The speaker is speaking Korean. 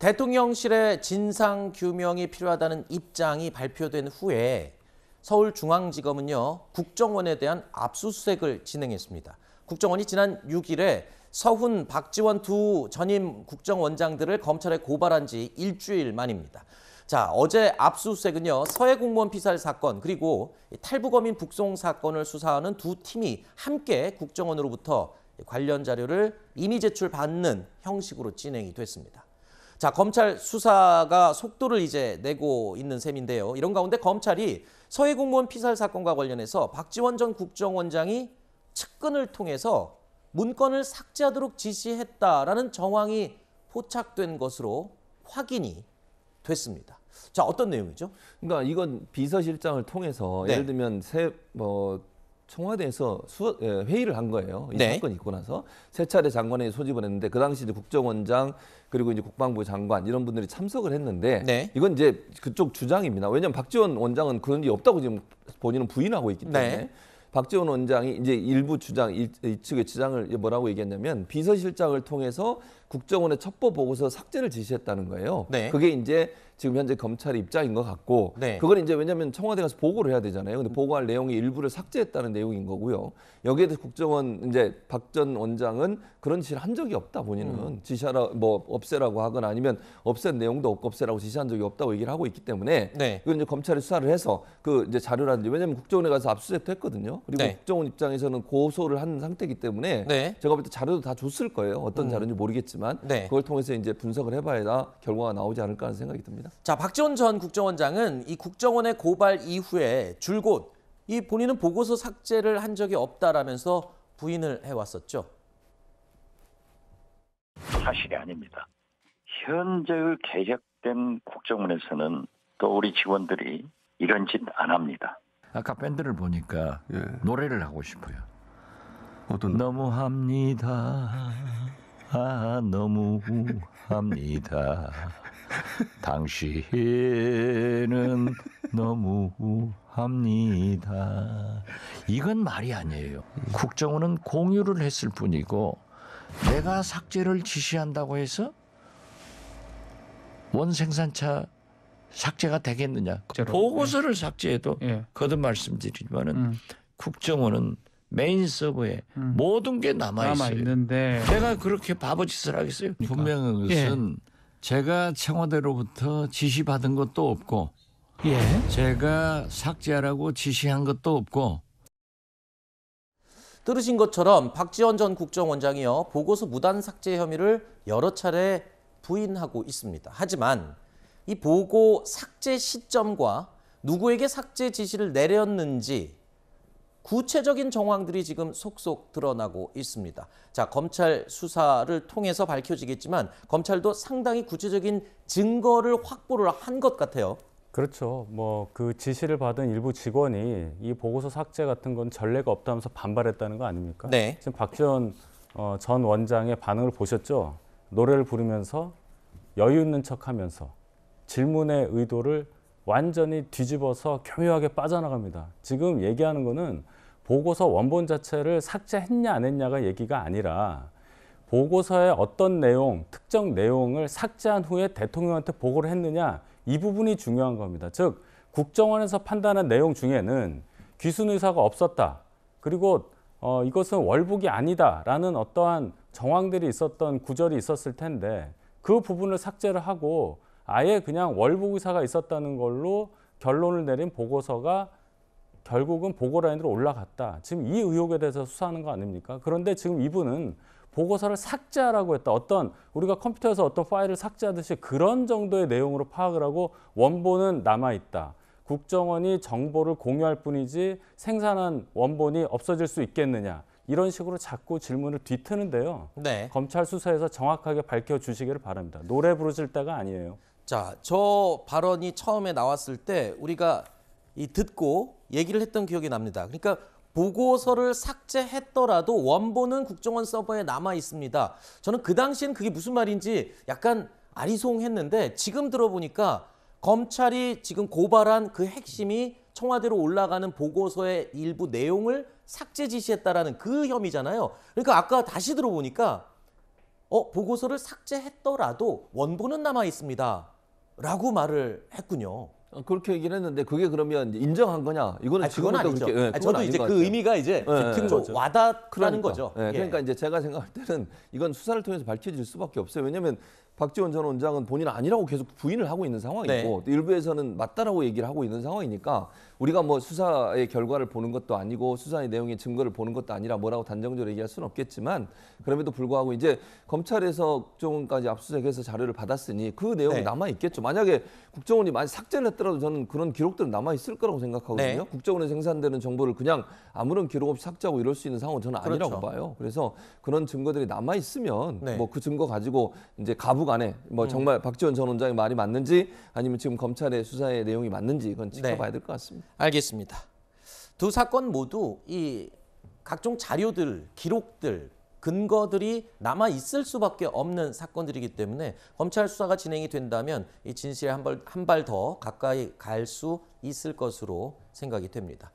대통령실의 진상 규명이 필요하다는 입장이 발표된 후에 서울중앙지검은요 국정원에 대한 압수수색을 진행했습니다. 국정원이 지난 6일에 서훈, 박지원 두 전임 국정원장들을 검찰에 고발한 지 일주일 만입니다. 자, 어제 압수수색은요. 서해 공무원 피살 사건 그리고 탈북어민 북송 사건을 수사하는 두 팀이 함께 국정원으로부터 관련 자료를 임의 제출받는 형식으로 진행이 됐습니다. 자, 검찰 수사가 속도를 이제 내고 있는 셈인데요. 이런 가운데 검찰이 서해 공무원 피살 사건과 관련해서 박지원 전 국정원장이 측근을 통해서 문건을 삭제하도록 지시했다라는 정황이 포착된 것으로 확인이 됐습니다. 자 어떤 내용이죠? 그러니까 이건 비서실장을 통해서 네. 예를 들면 세뭐 청와대에서 수, 예, 회의를 한 거예요. 이 네. 사건이 있고 나서 세 차례 장관회 소집을 했는데 그 당시 이제 국정원장 그리고 이제 국방부 장관 이런 분들이 참석을 했는데 네. 이건 이제 그쪽 주장입니다. 왜냐하면 박지원 원장은 그런 일이 없다고 지금 본인은 부인하고 있기 때문에 네. 박지원 원장이 이제 일부 주장 이, 측의 주장을 뭐라고 얘기했냐면 비서실장을 통해서 국정원의 첩보 보고서 삭제를 지시했다는 거예요. 네. 그게 이제 지금 현재 검찰의 입장인 것 같고 네. 그걸 이제 왜냐하면 청와대 가서 보고를 해야 되잖아요. 근데 음. 보고할 내용이 일부를 삭제했다는 내용인 거고요. 여기에 대해서 국정원 이제 박 전 원장은 그런 지시를 한 적이 없다 본인은 음. 지시하라 뭐 없애라고 하거나 아니면 없앤 내용도 없고 없애라고 지시한 적이 없다고 얘기를 하고 있기 때문에 네. 이건 이제 검찰이 수사를 해서 그 이제 자료라든지 왜냐하면 국정원에 가서 압수수색도 했거든요. 그리고 네. 국정원 입장에서는 고소를 한 상태이기 때문에 네. 제가 볼 때 자료도 다 줬을 거예요. 어떤 음. 자료인지 모르겠지만 네. 그걸 통해서 이제 분석을 해봐야 결과가 나오지 않을까 하는 생각이 듭니다. 있습니다. 자, 박지원 전 국정원장은 이 국정원의 고발 이후에 줄곧 이 본인은 보고서 삭제를 한 적이 없다라면서 부인을 해왔었죠. 사실이 아닙니다. 현재의 개혁된 국정원에서는 또 우리 직원들이 이런 짓 안 합니다. 아까 밴드를 보니까 예. 노래를 하고 싶어요. 어떤... 너무합니다. 아 너무합니다. 당신은 너무합니다. 이건 말이 아니에요. 국정원은 공유를 했을 뿐이고 내가 삭제를 지시한다고 해서 원생산차 삭제가 되겠느냐? 그렇죠. 보고서를 삭제해도 예. 거듭 말씀드리지만은 음. 국정원은 메인 서버에 음. 모든 게 남아 있어요. 있는데 내가 그렇게 바보 짓을 하겠어요? 그러니까. 분명한 예. 것은 예. 제가 청와대로부터 지시받은 것도 없고 예. 제가 삭제하라고 지시한 것도 없고 들으신 것처럼 박지원 전 국정원장이요 보고서 무단 삭제 혐의를 여러 차례 부인하고 있습니다. 하지만 이 보고 삭제 시점과 누구에게 삭제 지시를 내렸는지 구체적인 정황들이 지금 속속 드러나고 있습니다. 자, 검찰 수사를 통해서 밝혀지겠지만 검찰도 상당히 구체적인 증거를 확보를 한 것 같아요. 그렇죠. 뭐 그 지시를 받은 일부 직원이 이 보고서 삭제 같은 건 전례가 없다면서 반발했다는 거 아닙니까? 네. 지금 박지원 어, 전 원장의 반응을 보셨죠? 노래를 부르면서 여유 있는 척하면서 질문의 의도를 완전히 뒤집어서 교묘하게 빠져나갑니다. 지금 얘기하는 거는 보고서 원본 자체를 삭제했냐 안 했냐가 얘기가 아니라 보고서의 어떤 내용, 특정 내용을 삭제한 후에 대통령한테 보고를 했느냐 이 부분이 중요한 겁니다. 즉 국정원에서 판단한 내용 중에는 귀순 의사가 없었다. 그리고 어, 이것은 월북이 아니다라는 어떠한 정황들이 있었던 구절이 있었을 텐데 그 부분을 삭제를 하고 아예 그냥 월북의사가 있었다는 걸로 결론을 내린 보고서가 결국은 보고라인으로 올라갔다. 지금 이 의혹에 대해서 수사하는 거 아닙니까? 그런데 지금 이분은 보고서를 삭제하라고 했다. 어떤 우리가 컴퓨터에서 어떤 파일을 삭제하듯이 그런 정도의 내용으로 파악을 하고 원본은 남아있다. 국정원이 정보를 공유할 뿐이지 생산한 원본이 없어질 수 있겠느냐. 이런 식으로 자꾸 질문을 뒤트는데요. 네. 검찰 수사에서 정확하게 밝혀주시기를 바랍니다. 노래 부르실 때가 아니에요. 자, 저 발언이 처음에 나왔을 때 우리가 이 듣고 얘기를 했던 기억이 납니다. 그러니까 보고서를 삭제했더라도 원본은 국정원 서버에 남아 있습니다. 저는 그 당시엔 그게 무슨 말인지 약간 아리송했는데 지금 들어보니까 검찰이 지금 고발한 그 핵심이 청와대로 올라가는 보고서의 일부 내용을 삭제 지시했다라는 그 혐의잖아요. 그러니까 아까 다시 들어보니까 어 보고서를 삭제했더라도 원본은 남아 있습니다. 라고 말을 했군요. 어, 그렇게 얘기를 했는데 그게 그러면 인정한 거냐? 이거는 아니, 그건 아니죠. 그렇게, 예, 아니, 저도 이제 그 의미가 이제 네, 네, 네. 와닿다는 그러니까, 거죠. 예, 예. 그러니까 이제 제가 생각할 때는 이건 수사를 통해서 밝혀질 수밖에 없어요. 왜냐하면 박지원 전 원장은 본인 아니라고 계속 부인을 하고 있는 상황이고 네. 일부에서는 맞다라고 얘기를 하고 있는 상황이니까 우리가 뭐 수사의 결과를 보는 것도 아니고 수사의 내용의 증거를 보는 것도 아니라 뭐라고 단정적으로 얘기할 수는 없겠지만 그럼에도 불구하고 이제 검찰에서 국정원까지 압수수색해서 자료를 받았으니 그 내용이 네. 남아 있겠죠. 만약에 국정원이 많이 삭제를 했더라도 저는 그런 기록들은 남아 있을 거라고 생각하거든요. 네. 국정원에 생산되는 정보를 그냥 아무런 기록 없이 삭제하고 이럴 수 있는 상황은 저는 아니라고 그렇죠. 봐요. 그래서 그런 증거들이 남아 있으면 네. 뭐그 증거 가지고 이제 가부 안에 뭐 음. 정말 음. 박지원 전 원장의 말이 맞는지 아니면 지금 검찰의 수사의 내용이 맞는지 이건 네. 지켜봐야 네. 될것 같습니다. 알겠습니다. 두 사건 모두 이 각종 자료들, 기록들, 근거들이 남아 있을 수밖에 없는 사건들이기 때문에 검찰 수사가 진행이 된다면 이 진실에 한 발 한발 가까이 갈 수 있을 것으로 생각이 됩니다.